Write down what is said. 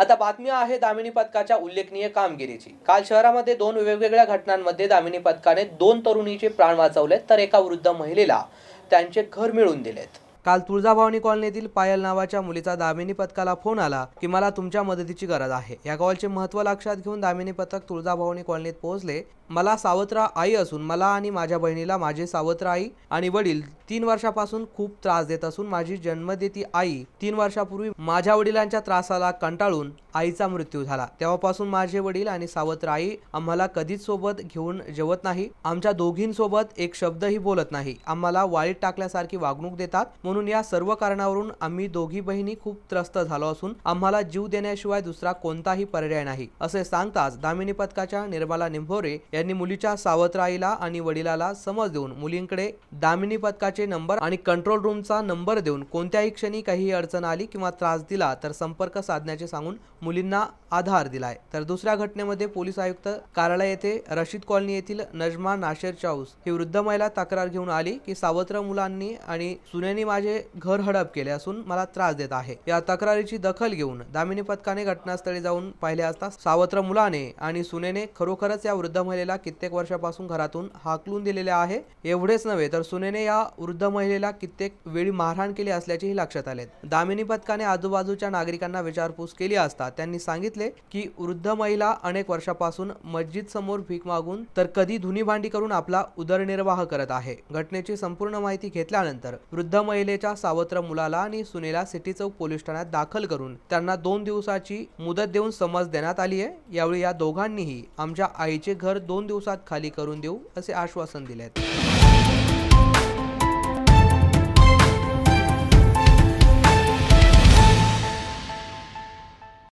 आता बातमी आहे दामिनी पथकाच्या उल्लेखनीय कामगिरीची काल शहरामध्ये दोन वेगवेगळ्या घटनांमध्ये दामिनी पथकाने दोन तरुणीचे प्राण वाचवलेत तर एका वृद्ध महिलेला त्यांचे घर मिळवून दिलेत काल तुळजाभवानी कॉलनीतील पायल नावाच्या मुलीचा दामिनी पथकाला फोन आला की मला तुमच्या मदतीची गरज आहे या कॉलचे महत्व लक्षात घेऊन दामिनी पथक तुळजाभवानी कॉलनीत पोहोचले मला सावत्र आई असून मला आणि माझ्या बहिणीला माझे सावत्र आई आणि वडील तीन वर्षापासून खूप त्रास देत असून माझी जन्मदेती आई तीन वर्षापूर्वी माझ्या वडिलांच्या त्रासाला कंटाळून आईचा मृत्यू झाला तेव्हापासून माझे वडील आणि सावत्र आई आम्हाला कधीच सोबत घेऊन जेवत नाही आमच्या दोघींसोबत एक शब्दही बोलत नाही आम्हाला वाळीत टाकल्यासारखी वागणूक देतात म्हणून म्हणून या सर्व कारणावरून आम्ही दोघी बहिणी खूप त्रस्त झालो असून आम्हाला जीव देण्याशिवाय दुसरा कोणताही पर्याय नाही असे सांगताच दामिनी पथकाच्या निर्मला निंभोरे यांनी मुलीच्या सावत्र आईला आणि वडिलाला समज देऊन मुलींकडे दामिनी पथकाचे नंबर आणि कंट्रोल रूमचा नंबर देऊन कोणत्याही क्षणी काही अडचण आली किंवा त्रास दिला तर संपर्क साधण्याचे सांगून मुलींना आधार दिलाय तर दुसऱ्या घटनेमध्ये पोलीस आयुक्त कार्यालय येथे रशीद कॉलनी येथील नजमा नाशेर चाऊस ही वृद्ध महिला तक्रार घेऊन आली की सावत्र मुलांनी आणि सुनेनी माझे घर हडप के असून त्रास देत आहे या तक्रारीची दखल घेऊन दामिनी पथकाने घटनास्थळी जाऊन पाहिले असता सावत्र मुलाने आणि सुनेने खरोखरच या वृद्ध महिलेला कित्येक वर्षापासून घरातून हाकलून दिलेले आहे एवढेच नव्हे तर सुनेने या वृद्ध महिला कित्येक वेळी मारहाण केली असल्याचेही लक्षात आले दामिनी पथकाने आजूबाजूच्या नागरिकांना विचारपूस के लिए संगित सांगितले की वृद्ध महिला अनेक वर्षापासून मस्जिद समोर भीक मगुन तर कधी धुनी भांडी कर आपला उदरनिर्वाह करत घटने की संपूर्ण माहिती घेतल्यानंतर वृद्ध महिला महिलेच्या सावत्र मुलाला आणि सुनेला सिटी चौक पोलीस ठाण्यात दाखल करून त्यांना दोन दिवसाची मुदत देऊन समज देण्यात आली आहे यावेळी या दोघांनीही आमच्या आईचे घर दोन दिवसात खाली करून देऊ असे आश्वासन दिले